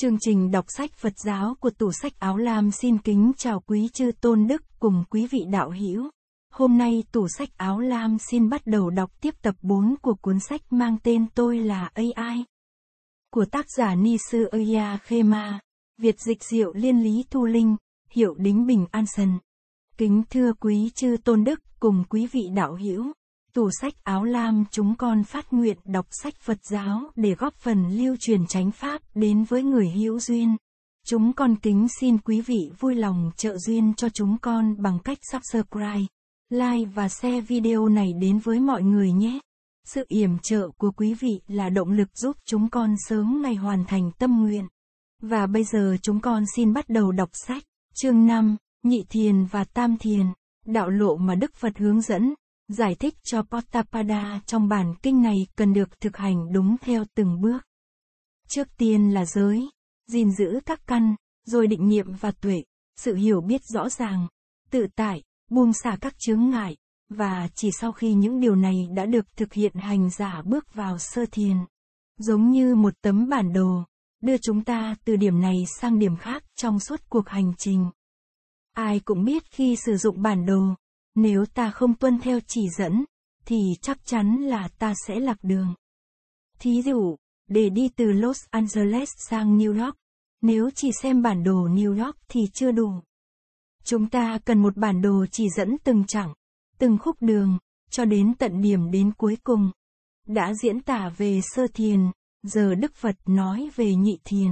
Chương trình đọc sách Phật giáo của tủ sách Áo Lam xin kính chào quý chư tôn đức cùng quý vị đạo hữu. Hôm nay tủ sách Áo Lam xin bắt đầu đọc tiếp tập 4 của cuốn sách mang tên Tôi là AI. Của tác giả Ni Sư Oya Khema, Việt dịch diệu liên lý Thu Linh, hiệu đính bình An Sân. Kính thưa quý chư tôn đức cùng quý vị đạo hữu tủ sách áo lam chúng con phát nguyện đọc sách Phật giáo để góp phần lưu truyền chánh pháp đến với người hữu duyên. Chúng con kính xin quý vị vui lòng trợ duyên cho chúng con bằng cách subscribe, like và share video này đến với mọi người nhé. Sự yểm trợ của quý vị là động lực giúp chúng con sớm ngày hoàn thành tâm nguyện. Và bây giờ chúng con xin bắt đầu đọc sách, chương 5, Nhị Thiền và Tam Thiền, đạo lộ mà Đức Phật hướng dẫn, Giải thích cho Potapada trong bản kinh này cần được thực hành đúng theo từng bước. Trước tiên là giới, gìn giữ các căn, rồi định niệm và tuệ, sự hiểu biết rõ ràng, tự tại, buông xả các chướng ngại, và chỉ sau khi những điều này đã được thực hiện hành giả bước vào sơ thiền. Giống như một tấm bản đồ, đưa chúng ta từ điểm này sang điểm khác trong suốt cuộc hành trình. Ai cũng biết khi sử dụng bản đồ, nếu ta không tuân theo chỉ dẫn, thì chắc chắn là ta sẽ lạc đường. Thí dụ, để đi từ Los Angeles sang New York, nếu chỉ xem bản đồ New York thì chưa đủ. Chúng ta cần một bản đồ chỉ dẫn từng chặng, từng khúc đường, cho đến tận điểm đến cuối cùng. Đã diễn tả về sơ thiền, giờ Đức Phật nói về nhị thiền.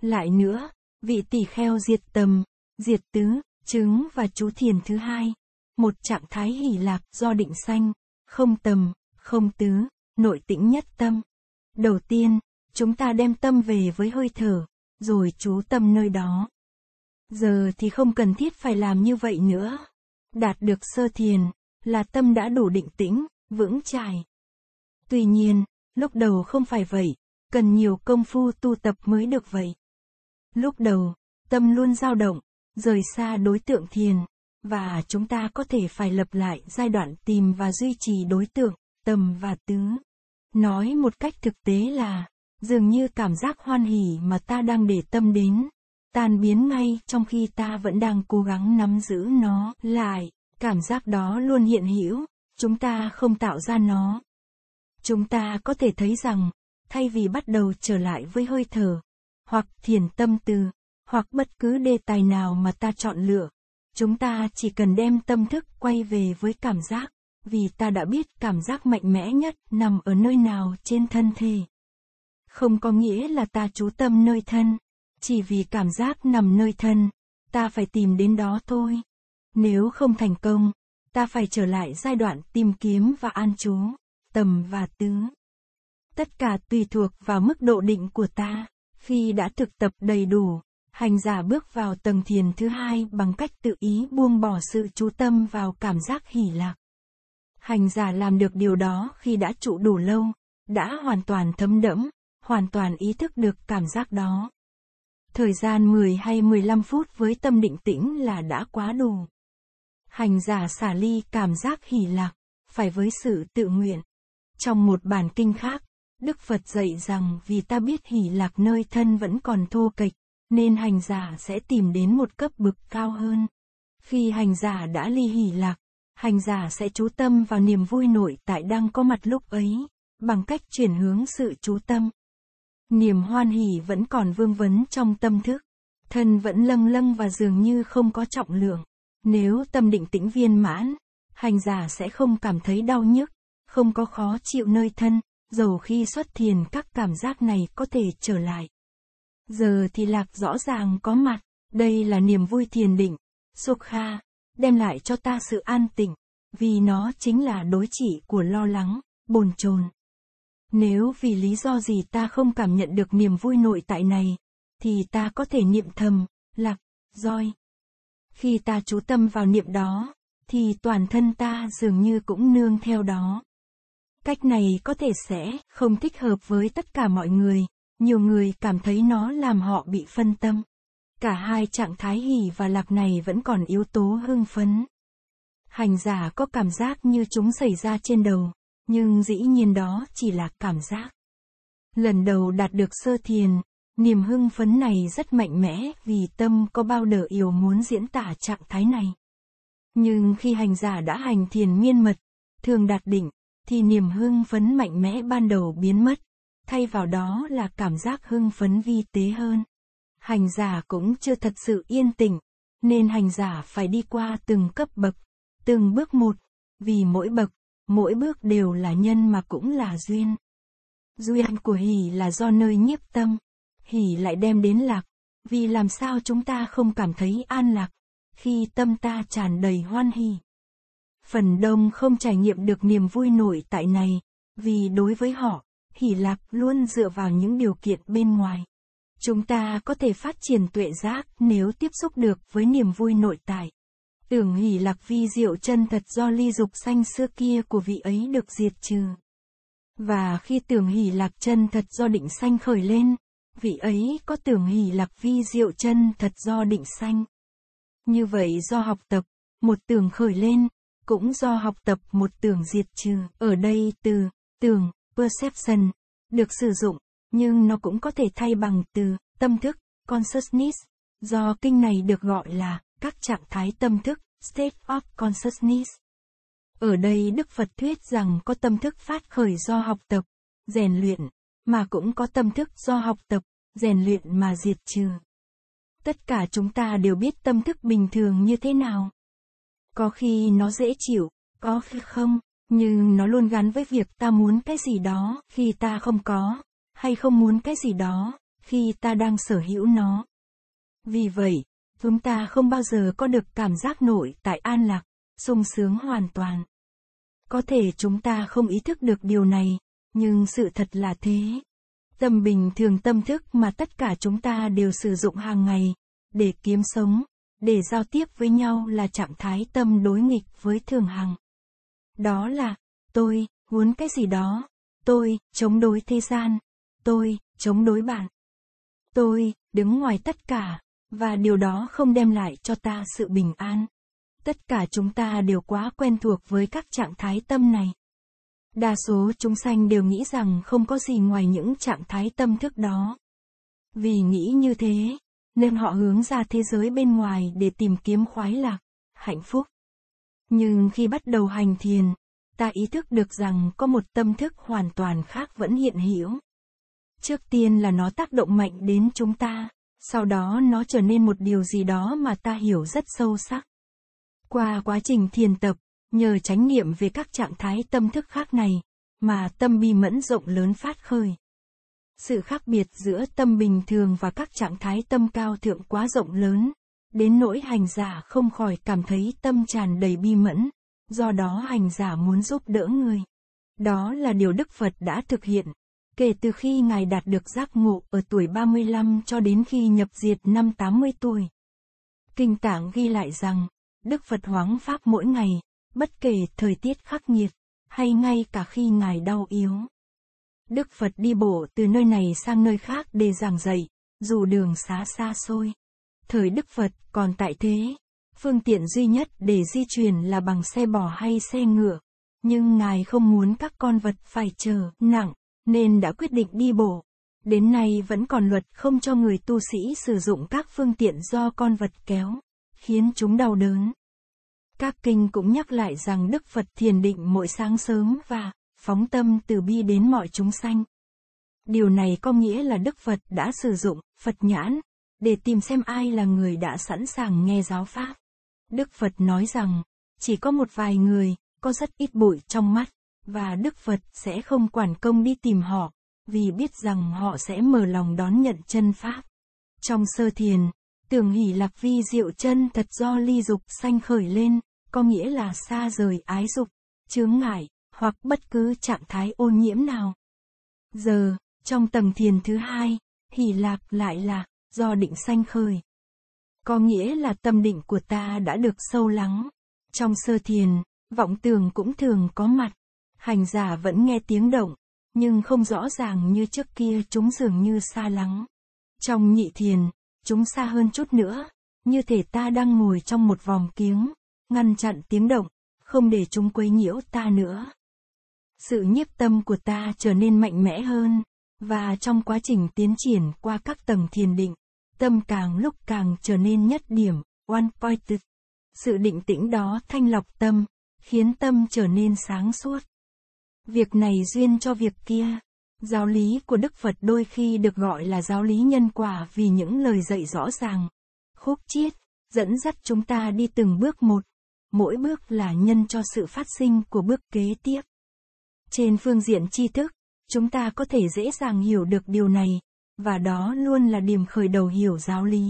Lại nữa, vị tỷ kheo diệt tầm, diệt tứ, chứng và chú thiền thứ hai một trạng thái hỷ lạc do định sanh, không tầm, không tứ, nội tĩnh nhất tâm. Đầu tiên, chúng ta đem tâm về với hơi thở, rồi chú tâm nơi đó. Giờ thì không cần thiết phải làm như vậy nữa. Đạt được sơ thiền, là tâm đã đủ định tĩnh, vững chãi. Tuy nhiên, lúc đầu không phải vậy, cần nhiều công phu tu tập mới được vậy. Lúc đầu, tâm luôn dao động, rời xa đối tượng thiền, và chúng ta có thể phải lập lại giai đoạn tìm và duy trì đối tượng tầm và tứ nói một cách thực tế là dường như cảm giác hoan hỉ mà ta đang để tâm đến tan biến ngay trong khi ta vẫn đang cố gắng nắm giữ nó lại cảm giác đó luôn hiện hữu chúng ta không tạo ra nó chúng ta có thể thấy rằng thay vì bắt đầu trở lại với hơi thở hoặc thiền tâm từ hoặc bất cứ đề tài nào mà ta chọn lựa chúng ta chỉ cần đem tâm thức quay về với cảm giác vì ta đã biết cảm giác mạnh mẽ nhất nằm ở nơi nào trên thân thể không có nghĩa là ta chú tâm nơi thân chỉ vì cảm giác nằm nơi thân ta phải tìm đến đó thôi nếu không thành công ta phải trở lại giai đoạn tìm kiếm và an chú tầm và tứ tất cả tùy thuộc vào mức độ định của ta khi đã thực tập đầy đủ hành giả bước vào tầng thiền thứ hai bằng cách tự ý buông bỏ sự chú tâm vào cảm giác hỉ lạc. Hành giả làm được điều đó khi đã trụ đủ lâu, đã hoàn toàn thấm đẫm, hoàn toàn ý thức được cảm giác đó. Thời gian 10 hay 15 phút với tâm định tĩnh là đã quá đủ. Hành giả xả ly cảm giác hỷ lạc, phải với sự tự nguyện. Trong một bản kinh khác, Đức Phật dạy rằng vì ta biết hỷ lạc nơi thân vẫn còn thô kịch, nên hành giả sẽ tìm đến một cấp bậc cao hơn. Khi hành giả đã ly hỷ lạc, hành giả sẽ chú tâm vào niềm vui nội tại đang có mặt lúc ấy, bằng cách chuyển hướng sự chú tâm. Niềm hoan hỷ vẫn còn vương vấn trong tâm thức, thân vẫn lâng lâng và dường như không có trọng lượng. Nếu tâm định tĩnh viên mãn, hành giả sẽ không cảm thấy đau nhức, không có khó chịu nơi thân, dầu khi xuất thiền các cảm giác này có thể trở lại giờ thì lạc rõ ràng có mặt, đây là niềm vui thiền định, Sukha, đem lại cho ta sự an tịnh, vì nó chính là đối trị của lo lắng, bồn chồn. Nếu vì lý do gì ta không cảm nhận được niềm vui nội tại này, thì ta có thể niệm thầm, lạc, roi. Khi ta chú tâm vào niệm đó, thì toàn thân ta dường như cũng nương theo đó. Cách này có thể sẽ không thích hợp với tất cả mọi người, nhiều người cảm thấy nó làm họ bị phân tâm cả hai trạng thái hỉ và lạc này vẫn còn yếu tố hưng phấn hành giả có cảm giác như chúng xảy ra trên đầu nhưng dĩ nhiên đó chỉ là cảm giác lần đầu đạt được sơ thiền niềm hưng phấn này rất mạnh mẽ vì tâm có bao đờ yếu muốn diễn tả trạng thái này nhưng khi hành giả đã hành thiền miên mật thường đạt định thì niềm hưng phấn mạnh mẽ ban đầu biến mất thay vào đó là cảm giác hưng phấn vi tế hơn. Hành giả cũng chưa thật sự yên tĩnh, nên hành giả phải đi qua từng cấp bậc, từng bước một, vì mỗi bậc, mỗi bước đều là nhân mà cũng là duyên. Duyên của hỷ là do nơi nhiếp tâm, hỷ lại đem đến lạc, vì làm sao chúng ta không cảm thấy an lạc, khi tâm ta tràn đầy hoan hỷ. Phần đông không trải nghiệm được niềm vui nổi tại này, vì đối với họ, Hỷ lạc luôn dựa vào những điều kiện bên ngoài. Chúng ta có thể phát triển tuệ giác nếu tiếp xúc được với niềm vui nội tại. Tưởng hỷ lạc vi diệu chân thật do ly dục xanh xưa kia của vị ấy được diệt trừ. Và khi tưởng hỷ lạc chân thật do định xanh khởi lên, vị ấy có tưởng hỷ lạc vi diệu chân thật do định xanh. Như vậy do học tập, một tưởng khởi lên, cũng do học tập một tưởng diệt trừ. Ở đây từ, tưởng, perception, được sử dụng, nhưng nó cũng có thể thay bằng từ tâm thức, consciousness, do kinh này được gọi là các trạng thái tâm thức, state of consciousness. Ở đây Đức Phật thuyết rằng có tâm thức phát khởi do học tập, rèn luyện, mà cũng có tâm thức do học tập, rèn luyện mà diệt trừ. Tất cả chúng ta đều biết tâm thức bình thường như thế nào. Có khi nó dễ chịu, có khi không nhưng nó luôn gắn với việc ta muốn cái gì đó khi ta không có hay không muốn cái gì đó khi ta đang sở hữu nó vì vậy chúng ta không bao giờ có được cảm giác nội tại an lạc sung sướng hoàn toàn có thể chúng ta không ý thức được điều này nhưng sự thật là thế tâm bình thường tâm thức mà tất cả chúng ta đều sử dụng hàng ngày để kiếm sống để giao tiếp với nhau là trạng thái tâm đối nghịch với thường hằng đó là, tôi, muốn cái gì đó. Tôi, chống đối thế gian. Tôi, chống đối bạn. Tôi, đứng ngoài tất cả, và điều đó không đem lại cho ta sự bình an. Tất cả chúng ta đều quá quen thuộc với các trạng thái tâm này. Đa số chúng sanh đều nghĩ rằng không có gì ngoài những trạng thái tâm thức đó. Vì nghĩ như thế, nên họ hướng ra thế giới bên ngoài để tìm kiếm khoái lạc, hạnh phúc. Nhưng khi bắt đầu hành thiền, ta ý thức được rằng có một tâm thức hoàn toàn khác vẫn hiện hữu. Trước tiên là nó tác động mạnh đến chúng ta, sau đó nó trở nên một điều gì đó mà ta hiểu rất sâu sắc. Qua quá trình thiền tập, nhờ chánh niệm về các trạng thái tâm thức khác này, mà tâm bi mẫn rộng lớn phát khơi. Sự khác biệt giữa tâm bình thường và các trạng thái tâm cao thượng quá rộng lớn, đến nỗi hành giả không khỏi cảm thấy tâm tràn đầy bi mẫn, do đó hành giả muốn giúp đỡ người. Đó là điều Đức Phật đã thực hiện. Kể từ khi Ngài đạt được giác ngộ ở tuổi 35 cho đến khi nhập diệt năm 80 tuổi. Kinh tạng ghi lại rằng, Đức Phật hoáng pháp mỗi ngày, bất kể thời tiết khắc nghiệt, hay ngay cả khi Ngài đau yếu. Đức Phật đi bộ từ nơi này sang nơi khác để giảng dạy, dù đường xá xa xôi thời Đức Phật còn tại thế, phương tiện duy nhất để di chuyển là bằng xe bò hay xe ngựa. Nhưng Ngài không muốn các con vật phải chờ, nặng, nên đã quyết định đi bộ. Đến nay vẫn còn luật không cho người tu sĩ sử dụng các phương tiện do con vật kéo, khiến chúng đau đớn. Các kinh cũng nhắc lại rằng Đức Phật thiền định mỗi sáng sớm và phóng tâm từ bi đến mọi chúng sanh. Điều này có nghĩa là Đức Phật đã sử dụng Phật nhãn để tìm xem ai là người đã sẵn sàng nghe giáo pháp. Đức Phật nói rằng, chỉ có một vài người, có rất ít bụi trong mắt, và Đức Phật sẽ không quản công đi tìm họ, vì biết rằng họ sẽ mở lòng đón nhận chân pháp. Trong sơ thiền, tưởng hỷ lạc vi diệu chân thật do ly dục sanh khởi lên, có nghĩa là xa rời ái dục, chướng ngại, hoặc bất cứ trạng thái ô nhiễm nào. Giờ, trong tầng thiền thứ hai, hỷ lạc lại là do định sanh khởi. Có nghĩa là tâm định của ta đã được sâu lắng. Trong sơ thiền, vọng tưởng cũng thường có mặt. Hành giả vẫn nghe tiếng động, nhưng không rõ ràng như trước kia chúng dường như xa lắng. Trong nhị thiền, chúng xa hơn chút nữa, như thể ta đang ngồi trong một vòng kiếng, ngăn chặn tiếng động, không để chúng quấy nhiễu ta nữa. Sự nhiếp tâm của ta trở nên mạnh mẽ hơn, và trong quá trình tiến triển qua các tầng thiền định, tâm càng lúc càng trở nên nhất điểm, one pointed. Sự định tĩnh đó thanh lọc tâm, khiến tâm trở nên sáng suốt. Việc này duyên cho việc kia. Giáo lý của Đức Phật đôi khi được gọi là giáo lý nhân quả vì những lời dạy rõ ràng, khúc chiết, dẫn dắt chúng ta đi từng bước một, mỗi bước là nhân cho sự phát sinh của bước kế tiếp. Trên phương diện tri thức, chúng ta có thể dễ dàng hiểu được điều này, và đó luôn là điểm khởi đầu hiểu giáo lý.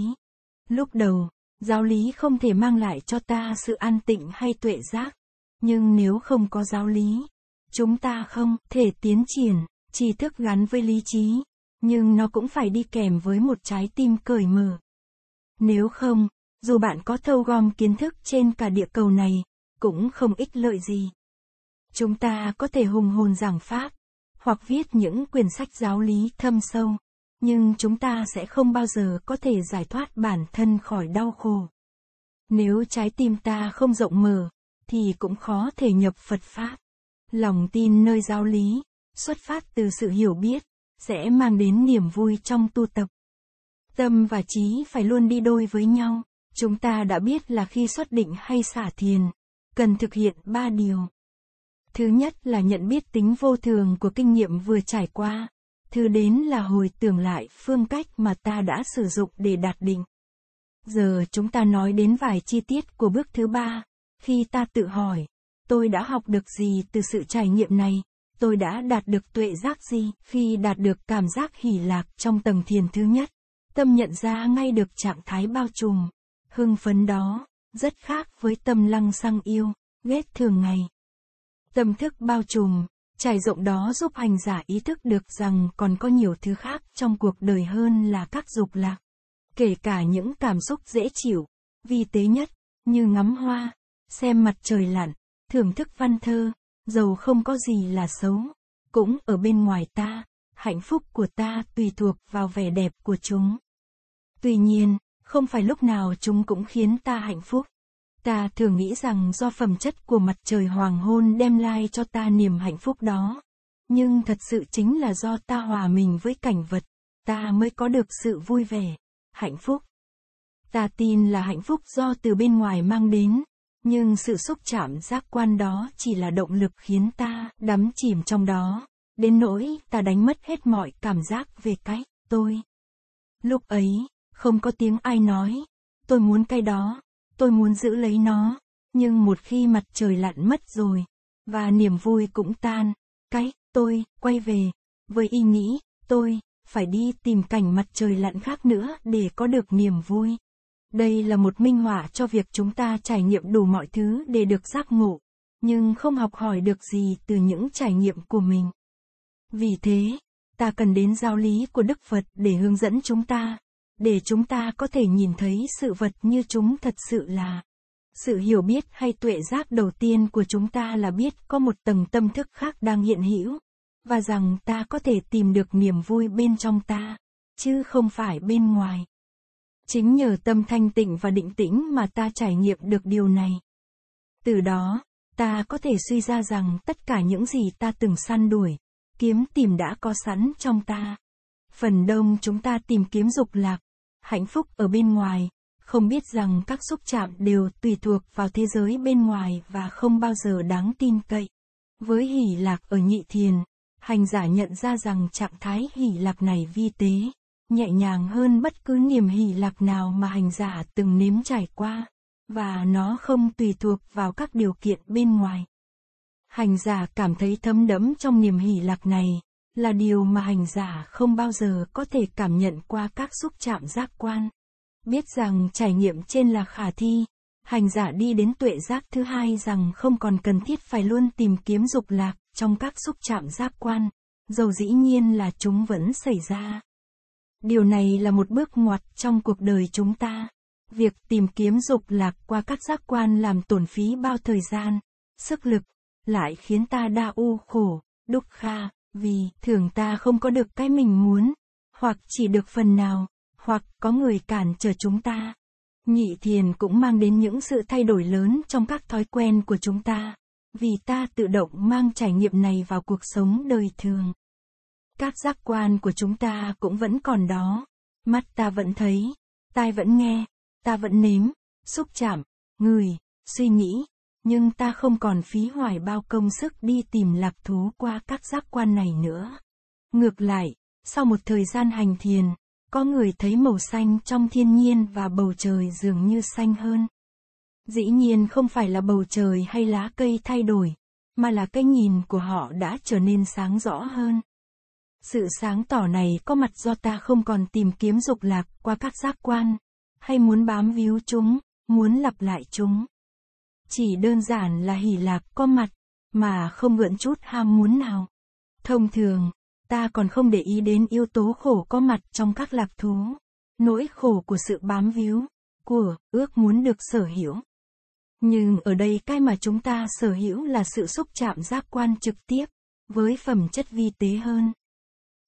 Lúc đầu, giáo lý không thể mang lại cho ta sự an tịnh hay tuệ giác, nhưng nếu không có giáo lý, chúng ta không thể tiến triển, tri thức gắn với lý trí, nhưng nó cũng phải đi kèm với một trái tim cởi mở. Nếu không, dù bạn có thâu gom kiến thức trên cả địa cầu này, cũng không ích lợi gì. Chúng ta có thể hùng hồn giảng pháp, hoặc viết những quyển sách giáo lý thâm sâu, nhưng chúng ta sẽ không bao giờ có thể giải thoát bản thân khỏi đau khổ nếu trái tim ta không rộng mở thì cũng khó thể nhập phật pháp lòng tin nơi giáo lý xuất phát từ sự hiểu biết sẽ mang đến niềm vui trong tu tập tâm và trí phải luôn đi đôi với nhau chúng ta đã biết là khi xuất định hay xả thiền cần thực hiện ba điều thứ nhất là nhận biết tính vô thường của kinh nghiệm vừa trải qua thứ đến là hồi tưởng lại phương cách mà ta đã sử dụng để đạt đỉnh. Giờ chúng ta nói đến vài chi tiết của bước thứ ba, khi ta tự hỏi, tôi đã học được gì từ sự trải nghiệm này, tôi đã đạt được tuệ giác gì khi đạt được cảm giác hỷ lạc trong tầng thiền thứ nhất, tâm nhận ra ngay được trạng thái bao trùm, hưng phấn đó, rất khác với tâm lăng xăng yêu, ghét thường ngày. Tâm thức bao trùm, trải rộng đó giúp hành giả ý thức được rằng còn có nhiều thứ khác trong cuộc đời hơn là các dục lạc kể cả những cảm xúc dễ chịu vi tế nhất như ngắm hoa xem mặt trời lặn thưởng thức văn thơ dầu không có gì là xấu cũng ở bên ngoài ta hạnh phúc của ta tùy thuộc vào vẻ đẹp của chúng tuy nhiên không phải lúc nào chúng cũng khiến ta hạnh phúc ta thường nghĩ rằng do phẩm chất của mặt trời hoàng hôn đem lại cho ta niềm hạnh phúc đó nhưng thật sự chính là do ta hòa mình với cảnh vật ta mới có được sự vui vẻ hạnh phúc ta tin là hạnh phúc do từ bên ngoài mang đến nhưng sự xúc chạm giác quan đó chỉ là động lực khiến ta đắm chìm trong đó đến nỗi ta đánh mất hết mọi cảm giác về cái tôi lúc ấy không có tiếng ai nói tôi muốn cái đó tôi muốn giữ lấy nó, nhưng một khi mặt trời lặn mất rồi, và niềm vui cũng tan, cái, tôi, quay về, với ý nghĩ, tôi, phải đi tìm cảnh mặt trời lặn khác nữa để có được niềm vui. Đây là một minh họa cho việc chúng ta trải nghiệm đủ mọi thứ để được giác ngộ, nhưng không học hỏi được gì từ những trải nghiệm của mình. Vì thế, ta cần đến giáo lý của Đức Phật để hướng dẫn chúng ta để chúng ta có thể nhìn thấy sự vật như chúng thật sự là sự hiểu biết hay tuệ giác đầu tiên của chúng ta là biết có một tầng tâm thức khác đang hiện hữu và rằng ta có thể tìm được niềm vui bên trong ta chứ không phải bên ngoài chính nhờ tâm thanh tịnh và định tĩnh mà ta trải nghiệm được điều này từ đó ta có thể suy ra rằng tất cả những gì ta từng săn đuổi kiếm tìm đã có sẵn trong ta phần đông chúng ta tìm kiếm dục lạc hạnh phúc ở bên ngoài, không biết rằng các xúc chạm đều tùy thuộc vào thế giới bên ngoài và không bao giờ đáng tin cậy. Với hỷ lạc ở nhị thiền, hành giả nhận ra rằng trạng thái hỷ lạc này vi tế, nhẹ nhàng hơn bất cứ niềm hỷ lạc nào mà hành giả từng nếm trải qua, và nó không tùy thuộc vào các điều kiện bên ngoài. Hành giả cảm thấy thấm đẫm trong niềm hỷ lạc này, là điều mà hành giả không bao giờ có thể cảm nhận qua các xúc chạm giác quan. Biết rằng trải nghiệm trên là khả thi, hành giả đi đến tuệ giác thứ hai rằng không còn cần thiết phải luôn tìm kiếm dục lạc trong các xúc chạm giác quan, dầu dĩ nhiên là chúng vẫn xảy ra. Điều này là một bước ngoặt trong cuộc đời chúng ta. Việc tìm kiếm dục lạc qua các giác quan làm tổn phí bao thời gian, sức lực, lại khiến ta đa u khổ, đúc kha vì thường ta không có được cái mình muốn hoặc chỉ được phần nào hoặc có người cản trở chúng ta nhị thiền cũng mang đến những sự thay đổi lớn trong các thói quen của chúng ta vì ta tự động mang trải nghiệm này vào cuộc sống đời thường các giác quan của chúng ta cũng vẫn còn đó mắt ta vẫn thấy tai vẫn nghe ta vẫn nếm xúc chạm ngửi suy nghĩ nhưng ta không còn phí hoài bao công sức đi tìm lạc thú qua các giác quan này nữa. Ngược lại, sau một thời gian hành thiền, có người thấy màu xanh trong thiên nhiên và bầu trời dường như xanh hơn. Dĩ nhiên không phải là bầu trời hay lá cây thay đổi, mà là cái nhìn của họ đã trở nên sáng rõ hơn. Sự sáng tỏ này có mặt do ta không còn tìm kiếm dục lạc qua các giác quan, hay muốn bám víu chúng, muốn lặp lại chúng chỉ đơn giản là hỉ lạc có mặt, mà không mượn chút ham muốn nào. Thông thường, ta còn không để ý đến yếu tố khổ có mặt trong các lạc thú, nỗi khổ của sự bám víu, của ước muốn được sở hữu. Nhưng ở đây cái mà chúng ta sở hữu là sự xúc chạm giác quan trực tiếp, với phẩm chất vi tế hơn.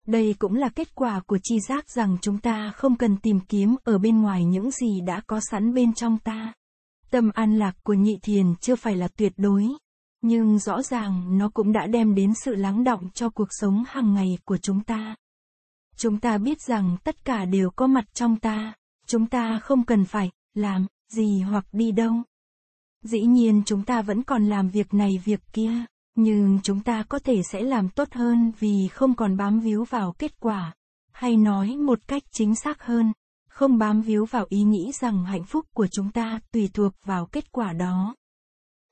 Đây cũng là kết quả của chi giác rằng chúng ta không cần tìm kiếm ở bên ngoài những gì đã có sẵn bên trong ta. Tâm an lạc của nhị thiền chưa phải là tuyệt đối, nhưng rõ ràng nó cũng đã đem đến sự lắng động cho cuộc sống hàng ngày của chúng ta. Chúng ta biết rằng tất cả đều có mặt trong ta, chúng ta không cần phải làm gì hoặc đi đâu. Dĩ nhiên chúng ta vẫn còn làm việc này việc kia, nhưng chúng ta có thể sẽ làm tốt hơn vì không còn bám víu vào kết quả, hay nói một cách chính xác hơn, không bám víu vào ý nghĩ rằng hạnh phúc của chúng ta tùy thuộc vào kết quả đó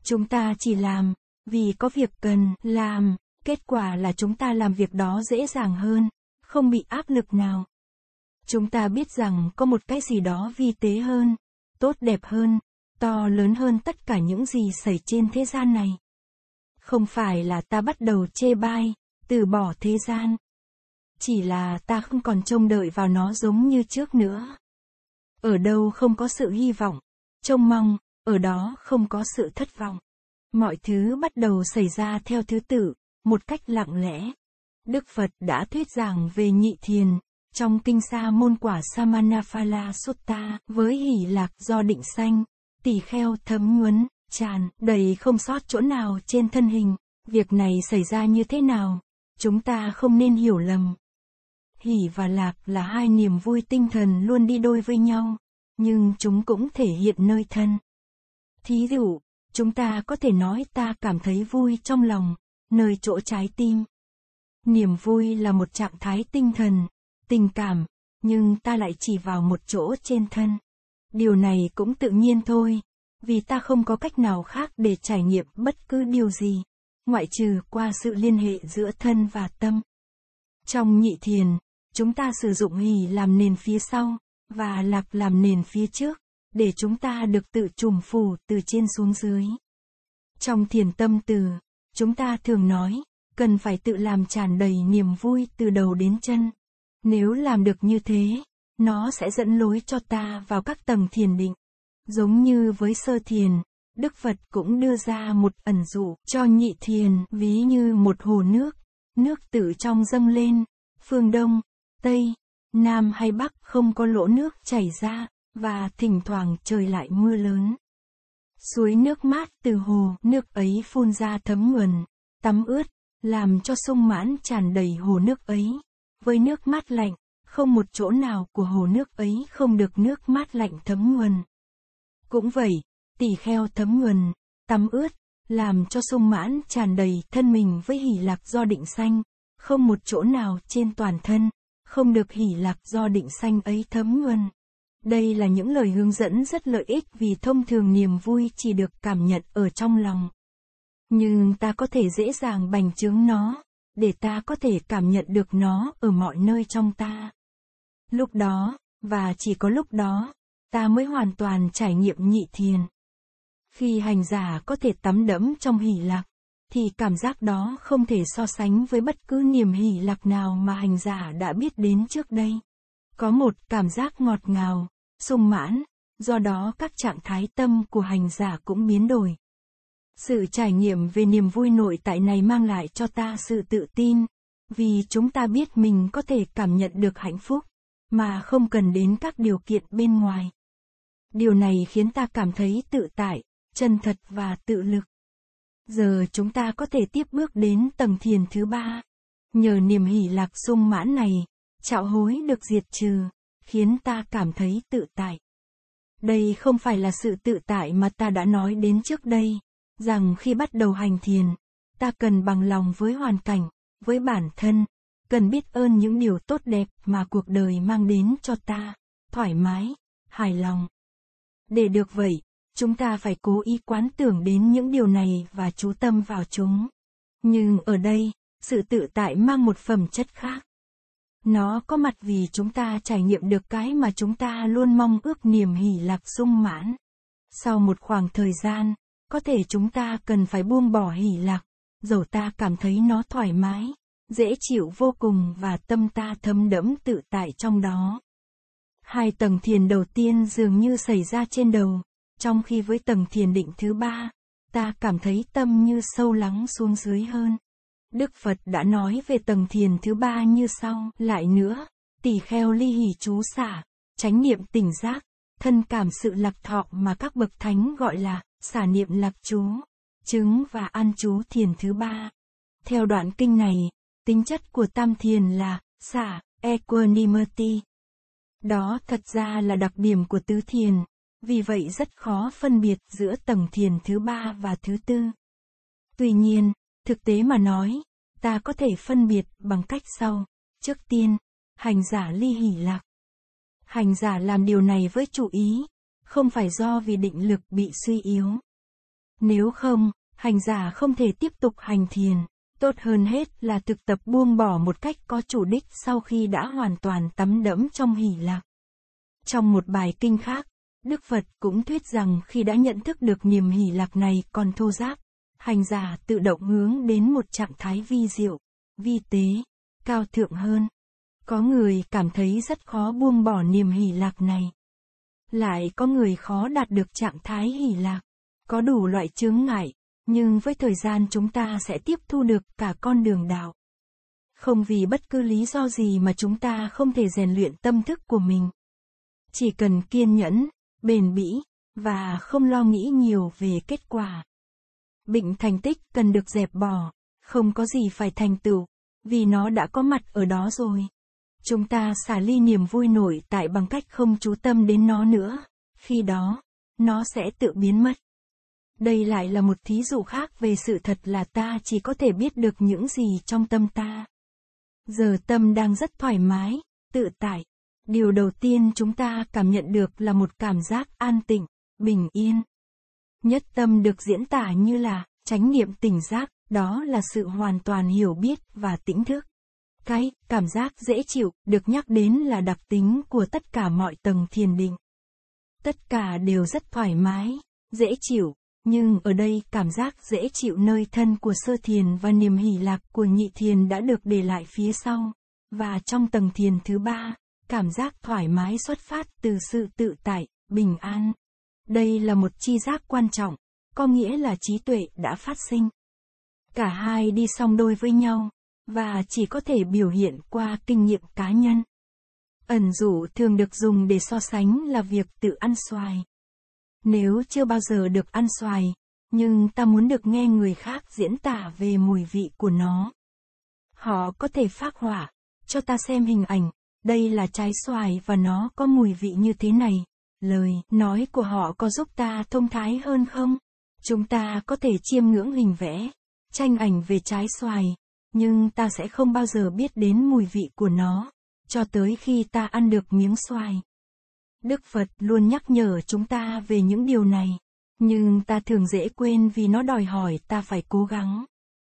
chúng ta chỉ làm vì có việc cần làm kết quả là chúng ta làm việc đó dễ dàng hơn không bị áp lực nào chúng ta biết rằng có một cái gì đó vi tế hơn tốt đẹp hơn to lớn hơn tất cả những gì xảy trên thế gian này không phải là ta bắt đầu chê bai từ bỏ thế gian chỉ là ta không còn trông đợi vào nó giống như trước nữa. Ở đâu không có sự hy vọng, trông mong, ở đó không có sự thất vọng. Mọi thứ bắt đầu xảy ra theo thứ tự, một cách lặng lẽ. Đức Phật đã thuyết giảng về nhị thiền, trong kinh sa môn quả Samanaphala Sutta với hỷ lạc do định sanh, tỳ kheo thấm nhuấn, tràn, đầy không sót chỗ nào trên thân hình. Việc này xảy ra như thế nào? Chúng ta không nên hiểu lầm hỷ và lạc là hai niềm vui tinh thần luôn đi đôi với nhau nhưng chúng cũng thể hiện nơi thân thí dụ chúng ta có thể nói ta cảm thấy vui trong lòng nơi chỗ trái tim niềm vui là một trạng thái tinh thần tình cảm nhưng ta lại chỉ vào một chỗ trên thân điều này cũng tự nhiên thôi vì ta không có cách nào khác để trải nghiệm bất cứ điều gì ngoại trừ qua sự liên hệ giữa thân và tâm trong nhị thiền Chúng ta sử dụng hỉ làm nền phía sau, và lạc làm nền phía trước, để chúng ta được tự trùm phủ từ trên xuống dưới. Trong thiền tâm từ, chúng ta thường nói, cần phải tự làm tràn đầy niềm vui từ đầu đến chân. Nếu làm được như thế, nó sẽ dẫn lối cho ta vào các tầng thiền định. Giống như với sơ thiền, Đức Phật cũng đưa ra một ẩn dụ cho nhị thiền ví như một hồ nước, nước tự trong dâng lên, phương đông, Tây, Nam hay Bắc không có lỗ nước chảy ra, và thỉnh thoảng trời lại mưa lớn. Suối nước mát từ hồ, nước ấy phun ra thấm nguồn tắm ướt, làm cho sông mãn tràn đầy hồ nước ấy. Với nước mát lạnh, không một chỗ nào của hồ nước ấy không được nước mát lạnh thấm nguồn Cũng vậy, tỷ kheo thấm nguồn tắm ướt, làm cho sông mãn tràn đầy thân mình với hỷ lạc do định xanh không một chỗ nào trên toàn thân, không được hỉ lạc do định sanh ấy thấm nhuần. Đây là những lời hướng dẫn rất lợi ích vì thông thường niềm vui chỉ được cảm nhận ở trong lòng. Nhưng ta có thể dễ dàng bành trướng nó, để ta có thể cảm nhận được nó ở mọi nơi trong ta. Lúc đó, và chỉ có lúc đó, ta mới hoàn toàn trải nghiệm nhị thiền. Khi hành giả có thể tắm đẫm trong hỷ lạc, thì cảm giác đó không thể so sánh với bất cứ niềm hỷ lạc nào mà hành giả đã biết đến trước đây. Có một cảm giác ngọt ngào, sung mãn, do đó các trạng thái tâm của hành giả cũng biến đổi. Sự trải nghiệm về niềm vui nội tại này mang lại cho ta sự tự tin, vì chúng ta biết mình có thể cảm nhận được hạnh phúc, mà không cần đến các điều kiện bên ngoài. Điều này khiến ta cảm thấy tự tại, chân thật và tự lực. Giờ chúng ta có thể tiếp bước đến tầng thiền thứ ba. Nhờ niềm hỷ lạc sung mãn này, trạo hối được diệt trừ, khiến ta cảm thấy tự tại. Đây không phải là sự tự tại mà ta đã nói đến trước đây, rằng khi bắt đầu hành thiền, ta cần bằng lòng với hoàn cảnh, với bản thân, cần biết ơn những điều tốt đẹp mà cuộc đời mang đến cho ta, thoải mái, hài lòng. Để được vậy, chúng ta phải cố ý quán tưởng đến những điều này và chú tâm vào chúng nhưng ở đây sự tự tại mang một phẩm chất khác nó có mặt vì chúng ta trải nghiệm được cái mà chúng ta luôn mong ước niềm hỷ lạc sung mãn sau một khoảng thời gian có thể chúng ta cần phải buông bỏ hỷ lạc dầu ta cảm thấy nó thoải mái dễ chịu vô cùng và tâm ta thấm đẫm tự tại trong đó hai tầng thiền đầu tiên dường như xảy ra trên đầu trong khi với tầng thiền định thứ ba, ta cảm thấy tâm như sâu lắng xuống dưới hơn. Đức Phật đã nói về tầng thiền thứ ba như sau, lại nữa, tỳ kheo ly hỉ chú xả, chánh niệm tỉnh giác, thân cảm sự lạc thọ mà các bậc thánh gọi là xả niệm lạc chú, chứng và an chú thiền thứ ba. Theo đoạn kinh này, tính chất của tam thiền là xả, equanimity. Đó thật ra là đặc điểm của tứ thiền, vì vậy rất khó phân biệt giữa tầng thiền thứ ba và thứ tư. Tuy nhiên, thực tế mà nói, ta có thể phân biệt bằng cách sau. Trước tiên, hành giả ly hỷ lạc. Hành giả làm điều này với chủ ý, không phải do vì định lực bị suy yếu. Nếu không, hành giả không thể tiếp tục hành thiền. Tốt hơn hết là thực tập buông bỏ một cách có chủ đích sau khi đã hoàn toàn tắm đẫm trong hỷ lạc. Trong một bài kinh khác, Đức Phật cũng thuyết rằng khi đã nhận thức được niềm hỷ lạc này còn thô giáp, hành giả tự động hướng đến một trạng thái vi diệu, vi tế, cao thượng hơn. Có người cảm thấy rất khó buông bỏ niềm hỷ lạc này. Lại có người khó đạt được trạng thái hỷ lạc. Có đủ loại chướng ngại, nhưng với thời gian chúng ta sẽ tiếp thu được cả con đường đạo. Không vì bất cứ lý do gì mà chúng ta không thể rèn luyện tâm thức của mình. Chỉ cần kiên nhẫn, bền bỉ, và không lo nghĩ nhiều về kết quả. Bệnh thành tích cần được dẹp bỏ, không có gì phải thành tựu, vì nó đã có mặt ở đó rồi. Chúng ta xả ly niềm vui nổi tại bằng cách không chú tâm đến nó nữa, khi đó, nó sẽ tự biến mất. Đây lại là một thí dụ khác về sự thật là ta chỉ có thể biết được những gì trong tâm ta. Giờ tâm đang rất thoải mái, tự tại điều đầu tiên chúng ta cảm nhận được là một cảm giác an tịnh bình yên nhất tâm được diễn tả như là chánh niệm tỉnh giác đó là sự hoàn toàn hiểu biết và tỉnh thức cái cảm giác dễ chịu được nhắc đến là đặc tính của tất cả mọi tầng thiền định tất cả đều rất thoải mái dễ chịu nhưng ở đây cảm giác dễ chịu nơi thân của sơ thiền và niềm hỷ lạc của nhị thiền đã được để lại phía sau và trong tầng thiền thứ ba cảm giác thoải mái xuất phát từ sự tự tại, bình an. Đây là một chi giác quan trọng, có nghĩa là trí tuệ đã phát sinh. Cả hai đi song đôi với nhau, và chỉ có thể biểu hiện qua kinh nghiệm cá nhân. Ẩn dụ thường được dùng để so sánh là việc tự ăn xoài. Nếu chưa bao giờ được ăn xoài, nhưng ta muốn được nghe người khác diễn tả về mùi vị của nó. Họ có thể phát hỏa, cho ta xem hình ảnh đây là trái xoài và nó có mùi vị như thế này. Lời nói của họ có giúp ta thông thái hơn không? Chúng ta có thể chiêm ngưỡng hình vẽ, tranh ảnh về trái xoài, nhưng ta sẽ không bao giờ biết đến mùi vị của nó, cho tới khi ta ăn được miếng xoài. Đức Phật luôn nhắc nhở chúng ta về những điều này, nhưng ta thường dễ quên vì nó đòi hỏi ta phải cố gắng.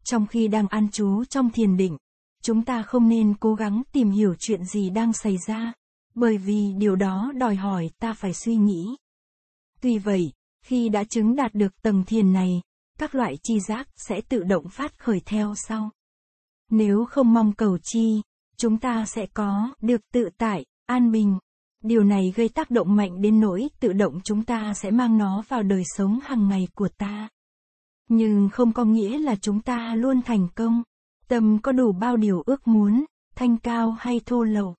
Trong khi đang ăn chú trong thiền định, chúng ta không nên cố gắng tìm hiểu chuyện gì đang xảy ra, bởi vì điều đó đòi hỏi ta phải suy nghĩ. Tuy vậy, khi đã chứng đạt được tầng thiền này, các loại chi giác sẽ tự động phát khởi theo sau. Nếu không mong cầu chi, chúng ta sẽ có được tự tại, an bình. Điều này gây tác động mạnh đến nỗi tự động chúng ta sẽ mang nó vào đời sống hàng ngày của ta. Nhưng không có nghĩa là chúng ta luôn thành công. Tâm có đủ bao điều ước muốn, thanh cao hay thô lậu.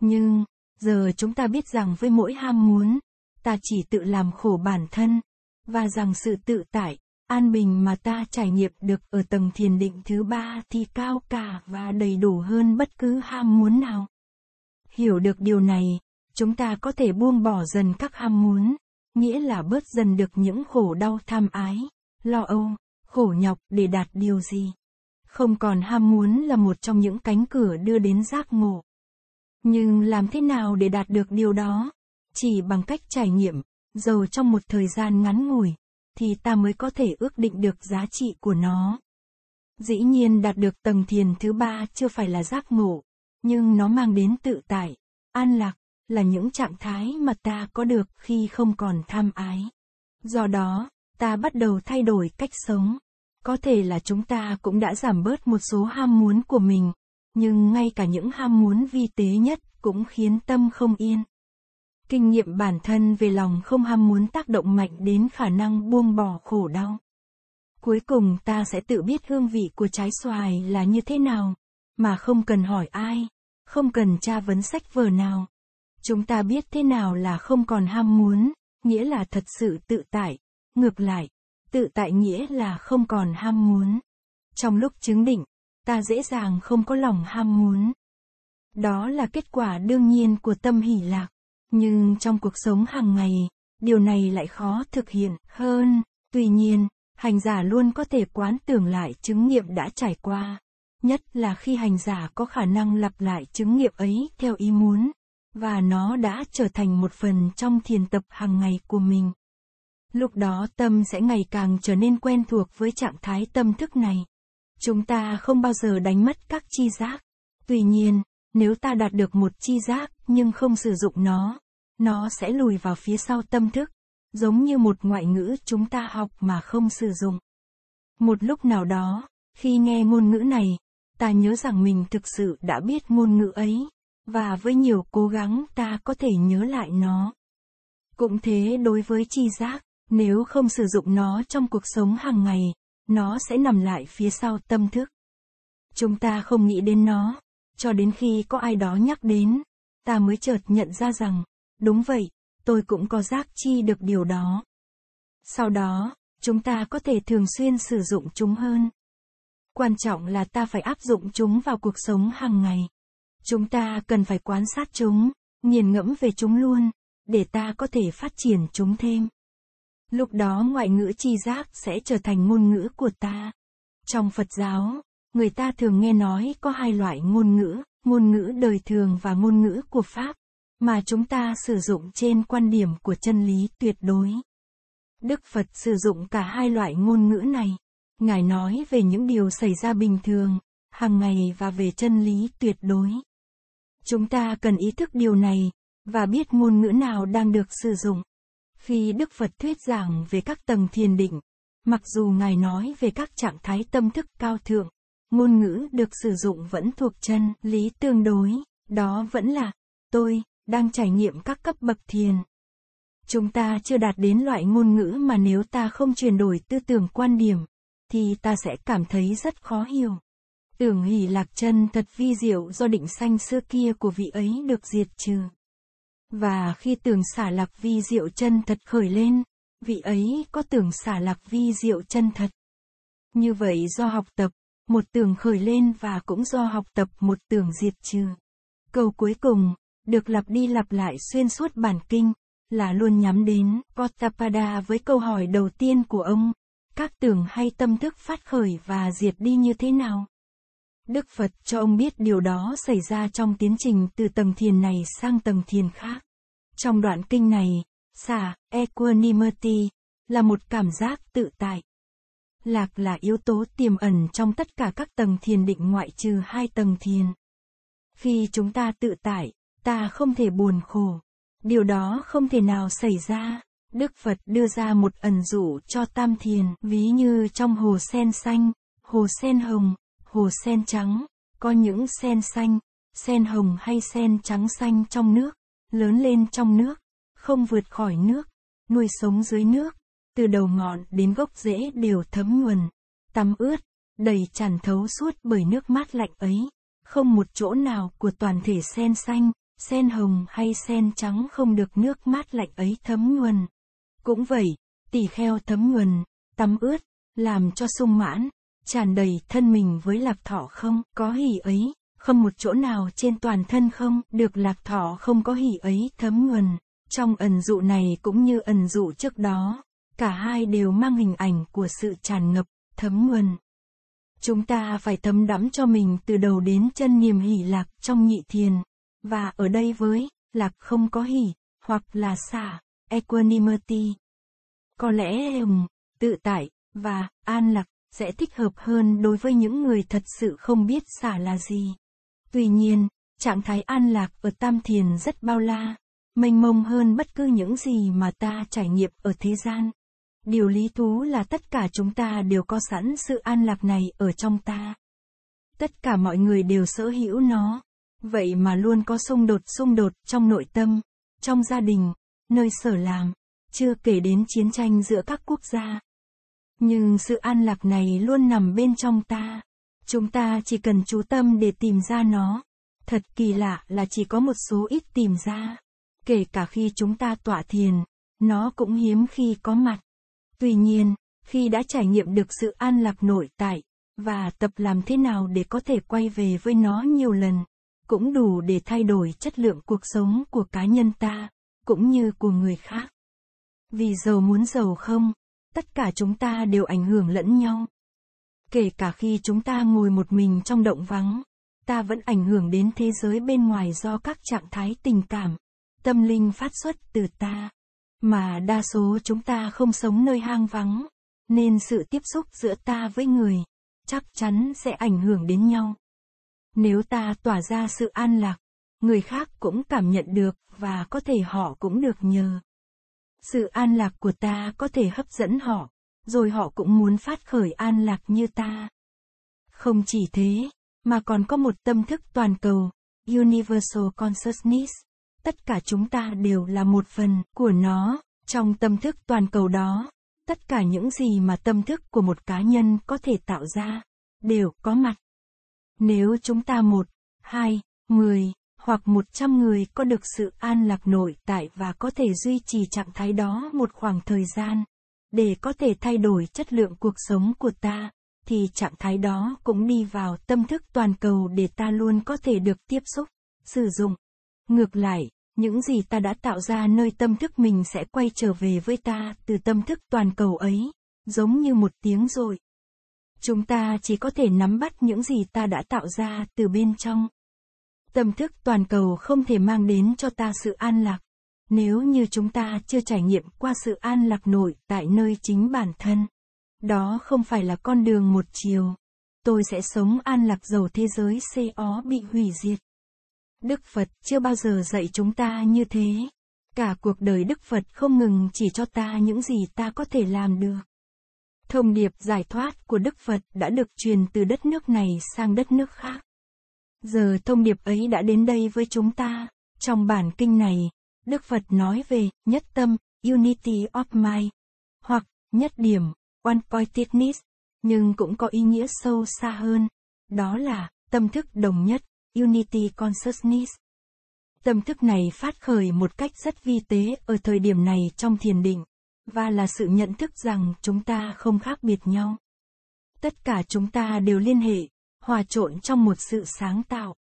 Nhưng, giờ chúng ta biết rằng với mỗi ham muốn, ta chỉ tự làm khổ bản thân, và rằng sự tự tại, an bình mà ta trải nghiệm được ở tầng thiền định thứ ba thì cao cả và đầy đủ hơn bất cứ ham muốn nào. Hiểu được điều này, chúng ta có thể buông bỏ dần các ham muốn, nghĩa là bớt dần được những khổ đau tham ái, lo âu, khổ nhọc để đạt điều gì không còn ham muốn là một trong những cánh cửa đưa đến giác ngộ. Nhưng làm thế nào để đạt được điều đó? Chỉ bằng cách trải nghiệm, dầu trong một thời gian ngắn ngủi, thì ta mới có thể ước định được giá trị của nó. Dĩ nhiên đạt được tầng thiền thứ ba chưa phải là giác ngộ, nhưng nó mang đến tự tại, an lạc, là những trạng thái mà ta có được khi không còn tham ái. Do đó, ta bắt đầu thay đổi cách sống. Có thể là chúng ta cũng đã giảm bớt một số ham muốn của mình, nhưng ngay cả những ham muốn vi tế nhất cũng khiến tâm không yên. Kinh nghiệm bản thân về lòng không ham muốn tác động mạnh đến khả năng buông bỏ khổ đau. Cuối cùng ta sẽ tự biết hương vị của trái xoài là như thế nào, mà không cần hỏi ai, không cần tra vấn sách vở nào. Chúng ta biết thế nào là không còn ham muốn, nghĩa là thật sự tự tại, ngược lại, Tự tại nghĩa là không còn ham muốn. Trong lúc chứng định, ta dễ dàng không có lòng ham muốn. Đó là kết quả đương nhiên của tâm hỷ lạc. Nhưng trong cuộc sống hàng ngày, điều này lại khó thực hiện hơn. Tuy nhiên, hành giả luôn có thể quán tưởng lại chứng nghiệm đã trải qua. Nhất là khi hành giả có khả năng lặp lại chứng nghiệm ấy theo ý muốn, và nó đã trở thành một phần trong thiền tập hàng ngày của mình. Lúc đó tâm sẽ ngày càng trở nên quen thuộc với trạng thái tâm thức này. Chúng ta không bao giờ đánh mất các chi giác. Tuy nhiên, nếu ta đạt được một chi giác nhưng không sử dụng nó, nó sẽ lùi vào phía sau tâm thức, giống như một ngoại ngữ chúng ta học mà không sử dụng. Một lúc nào đó, khi nghe ngôn ngữ này, ta nhớ rằng mình thực sự đã biết ngôn ngữ ấy, và với nhiều cố gắng ta có thể nhớ lại nó. Cũng thế đối với chi giác, nếu không sử dụng nó trong cuộc sống hàng ngày, nó sẽ nằm lại phía sau tâm thức. Chúng ta không nghĩ đến nó, cho đến khi có ai đó nhắc đến, ta mới chợt nhận ra rằng, đúng vậy, tôi cũng có giác chi được điều đó. Sau đó, chúng ta có thể thường xuyên sử dụng chúng hơn. Quan trọng là ta phải áp dụng chúng vào cuộc sống hàng ngày. Chúng ta cần phải quan sát chúng, nghiền ngẫm về chúng luôn, để ta có thể phát triển chúng thêm. Lúc đó ngoại ngữ chi giác sẽ trở thành ngôn ngữ của ta. Trong Phật giáo, người ta thường nghe nói có hai loại ngôn ngữ, ngôn ngữ đời thường và ngôn ngữ của Pháp, mà chúng ta sử dụng trên quan điểm của chân lý tuyệt đối. Đức Phật sử dụng cả hai loại ngôn ngữ này. Ngài nói về những điều xảy ra bình thường, hàng ngày và về chân lý tuyệt đối. Chúng ta cần ý thức điều này, và biết ngôn ngữ nào đang được sử dụng. Khi Đức Phật thuyết giảng về các tầng thiền định, mặc dù Ngài nói về các trạng thái tâm thức cao thượng, ngôn ngữ được sử dụng vẫn thuộc chân lý tương đối, đó vẫn là, tôi, đang trải nghiệm các cấp bậc thiền. Chúng ta chưa đạt đến loại ngôn ngữ mà nếu ta không chuyển đổi tư tưởng quan điểm, thì ta sẽ cảm thấy rất khó hiểu. Tưởng hỷ lạc chân thật vi diệu do định sanh xưa kia của vị ấy được diệt trừ. Và khi tưởng xả lạc vi diệu chân thật khởi lên, vị ấy có tưởng xả lạc vi diệu chân thật. Như vậy do học tập, một tưởng khởi lên và cũng do học tập một tưởng diệt trừ. Câu cuối cùng, được lặp đi lặp lại xuyên suốt bản kinh, là luôn nhắm đến Kotapada với câu hỏi đầu tiên của ông, các tưởng hay tâm thức phát khởi và diệt đi như thế nào? Đức Phật cho ông biết điều đó xảy ra trong tiến trình từ tầng thiền này sang tầng thiền khác. Trong đoạn kinh này, xả, equanimity, là một cảm giác tự tại. Lạc là yếu tố tiềm ẩn trong tất cả các tầng thiền định ngoại trừ hai tầng thiền. Khi chúng ta tự tại, ta không thể buồn khổ. Điều đó không thể nào xảy ra. Đức Phật đưa ra một ẩn dụ cho tam thiền, ví như trong hồ sen xanh, hồ sen hồng, hồ sen trắng, có những sen xanh, sen hồng hay sen trắng xanh trong nước, lớn lên trong nước, không vượt khỏi nước, nuôi sống dưới nước, từ đầu ngọn đến gốc rễ đều thấm nguồn, tắm ướt, đầy tràn thấu suốt bởi nước mát lạnh ấy, không một chỗ nào của toàn thể sen xanh, sen hồng hay sen trắng không được nước mát lạnh ấy thấm nguồn. Cũng vậy, tỳ kheo thấm nguồn, tắm ướt, làm cho sung mãn, tràn đầy thân mình với lạc thọ không có hỉ ấy không một chỗ nào trên toàn thân không, được lạc thọ không có hỉ ấy thấm nguồn Trong ẩn dụ này cũng như ẩn dụ trước đó, cả hai đều mang hình ảnh của sự tràn ngập, thấm nguồn Chúng ta phải thấm đắm cho mình từ đầu đến chân niềm hỷ lạc trong nhị thiền, và ở đây với, lạc không có hỷ, hoặc là xả, equanimity. Có lẽ ừm, tự tại, và an lạc sẽ thích hợp hơn đối với những người thật sự không biết xả là gì. Tuy nhiên, trạng thái an lạc ở tam thiền rất bao la, mênh mông hơn bất cứ những gì mà ta trải nghiệm ở thế gian. Điều lý thú là tất cả chúng ta đều có sẵn sự an lạc này ở trong ta. Tất cả mọi người đều sở hữu nó, vậy mà luôn có xung đột xung đột trong nội tâm, trong gia đình, nơi sở làm, chưa kể đến chiến tranh giữa các quốc gia. Nhưng sự an lạc này luôn nằm bên trong ta. Chúng ta chỉ cần chú tâm để tìm ra nó. Thật kỳ lạ là chỉ có một số ít tìm ra. Kể cả khi chúng ta tọa thiền, nó cũng hiếm khi có mặt. Tuy nhiên, khi đã trải nghiệm được sự an lạc nội tại, và tập làm thế nào để có thể quay về với nó nhiều lần, cũng đủ để thay đổi chất lượng cuộc sống của cá nhân ta, cũng như của người khác. Vì giàu muốn giàu không, tất cả chúng ta đều ảnh hưởng lẫn nhau Kể cả khi chúng ta ngồi một mình trong động vắng, ta vẫn ảnh hưởng đến thế giới bên ngoài do các trạng thái tình cảm, tâm linh phát xuất từ ta. Mà đa số chúng ta không sống nơi hang vắng, nên sự tiếp xúc giữa ta với người, chắc chắn sẽ ảnh hưởng đến nhau. Nếu ta tỏa ra sự an lạc, người khác cũng cảm nhận được và có thể họ cũng được nhờ. Sự an lạc của ta có thể hấp dẫn họ rồi họ cũng muốn phát khởi an lạc như ta. Không chỉ thế, mà còn có một tâm thức toàn cầu, Universal Consciousness. Tất cả chúng ta đều là một phần của nó, trong tâm thức toàn cầu đó, tất cả những gì mà tâm thức của một cá nhân có thể tạo ra, đều có mặt. Nếu chúng ta một, hai, mười, hoặc một trăm người có được sự an lạc nội tại và có thể duy trì trạng thái đó một khoảng thời gian, để có thể thay đổi chất lượng cuộc sống của ta thì trạng thái đó cũng đi vào tâm thức toàn cầu để ta luôn có thể được tiếp xúc sử dụng ngược lại những gì ta đã tạo ra nơi tâm thức mình sẽ quay trở về với ta từ tâm thức toàn cầu ấy giống như một tiếng rồi chúng ta chỉ có thể nắm bắt những gì ta đã tạo ra từ bên trong tâm thức toàn cầu không thể mang đến cho ta sự an lạc nếu như chúng ta chưa trải nghiệm qua sự an lạc nội tại nơi chính bản thân đó không phải là con đường một chiều tôi sẽ sống an lạc dầu thế giới xê ó bị hủy diệt đức phật chưa bao giờ dạy chúng ta như thế cả cuộc đời đức phật không ngừng chỉ cho ta những gì ta có thể làm được thông điệp giải thoát của đức phật đã được truyền từ đất nước này sang đất nước khác giờ thông điệp ấy đã đến đây với chúng ta trong bản kinh này Đức Phật nói về nhất tâm, unity of mind, hoặc nhất điểm, one pointedness, nhưng cũng có ý nghĩa sâu xa hơn, đó là tâm thức đồng nhất, unity consciousness. Tâm thức này phát khởi một cách rất vi tế ở thời điểm này trong thiền định, và là sự nhận thức rằng chúng ta không khác biệt nhau. Tất cả chúng ta đều liên hệ, hòa trộn trong một sự sáng tạo.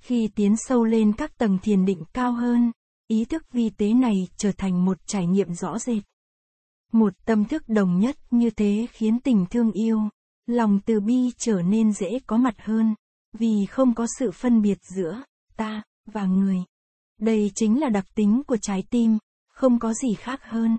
Khi tiến sâu lên các tầng thiền định cao hơn, ý thức vi tế này trở thành một trải nghiệm rõ rệt một tâm thức đồng nhất như thế khiến tình thương yêu lòng từ bi trở nên dễ có mặt hơn vì không có sự phân biệt giữa ta và người đây chính là đặc tính của trái tim không có gì khác hơn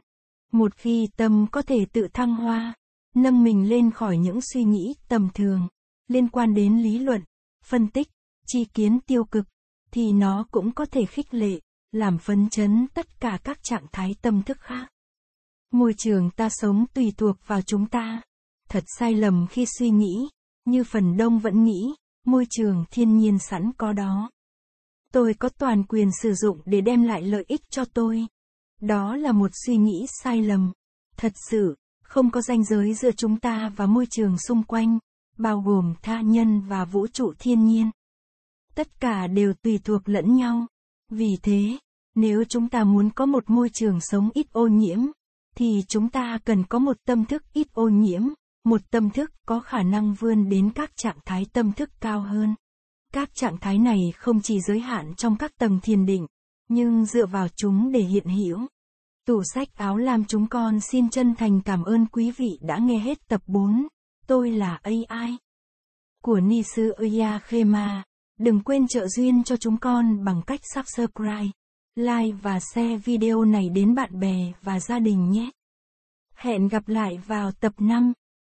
một khi tâm có thể tự thăng hoa nâng mình lên khỏi những suy nghĩ tầm thường liên quan đến lý luận phân tích chi kiến tiêu cực thì nó cũng có thể khích lệ làm phấn chấn tất cả các trạng thái tâm thức khác môi trường ta sống tùy thuộc vào chúng ta thật sai lầm khi suy nghĩ như phần đông vẫn nghĩ môi trường thiên nhiên sẵn có đó tôi có toàn quyền sử dụng để đem lại lợi ích cho tôi đó là một suy nghĩ sai lầm thật sự không có ranh giới giữa chúng ta và môi trường xung quanh bao gồm tha nhân và vũ trụ thiên nhiên tất cả đều tùy thuộc lẫn nhau vì thế, nếu chúng ta muốn có một môi trường sống ít ô nhiễm, thì chúng ta cần có một tâm thức ít ô nhiễm, một tâm thức có khả năng vươn đến các trạng thái tâm thức cao hơn. Các trạng thái này không chỉ giới hạn trong các tầng thiền định, nhưng dựa vào chúng để hiện hữu. Tủ sách áo làm chúng con xin chân thành cảm ơn quý vị đã nghe hết tập 4. Tôi là AI của Nisu Oya Khema. Đừng quên trợ duyên cho chúng con bằng cách subscribe, like và share video này đến bạn bè và gia đình nhé. Hẹn gặp lại vào tập 5.